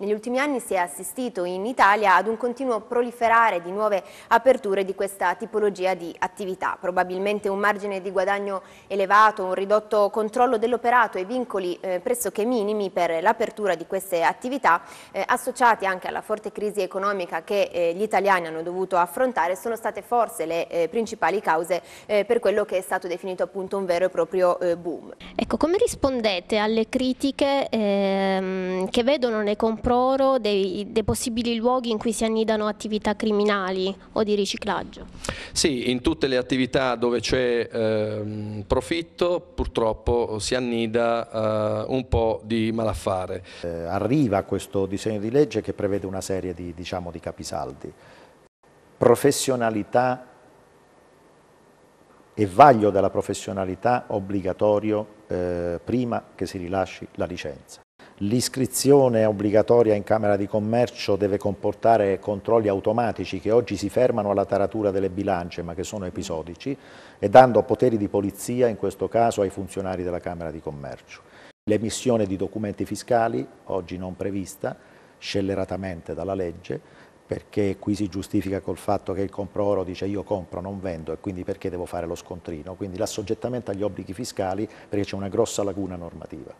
Negli ultimi anni si è assistito in Italia ad un continuo proliferare di nuove aperture di questa tipologia di attività. Probabilmente un margine di guadagno elevato, un ridotto controllo dell'operato e vincoli eh, pressoché minimi per l'apertura di queste attività, eh, associati anche alla forte crisi economica che eh, gli italiani hanno dovuto affrontare, sono state forse le eh, principali cause eh, per quello che è stato definito appunto un vero e proprio eh, boom. Ecco, come rispondete alle critiche ehm Ehm, che vedono nei comproro dei, dei, possibili luoghi in cui si annidano attività criminali o di riciclaggio? Sì, in tutte le attività dove c'è ehm, profitto purtroppo si annida eh, un po' di malaffare. Eh, arriva questo disegno di legge che prevede una serie di, diciamo, di capisaldi. Professionalità e vaglio della professionalità obbligatorio eh, prima che si rilasci la licenza. L'iscrizione obbligatoria in Camera di Commercio deve comportare controlli automatici che oggi si fermano alla taratura delle bilance ma che sono episodici e dando poteri di polizia in questo caso ai funzionari della Camera di Commercio. L'emissione di documenti fiscali, oggi non prevista, scelleratamente dalla legge, perché qui si giustifica col fatto che il compro-oro dice io compro, non vendo e quindi perché devo fare lo scontrino, quindi l'assoggettamento agli obblighi fiscali perché c'è una grossa laguna normativa.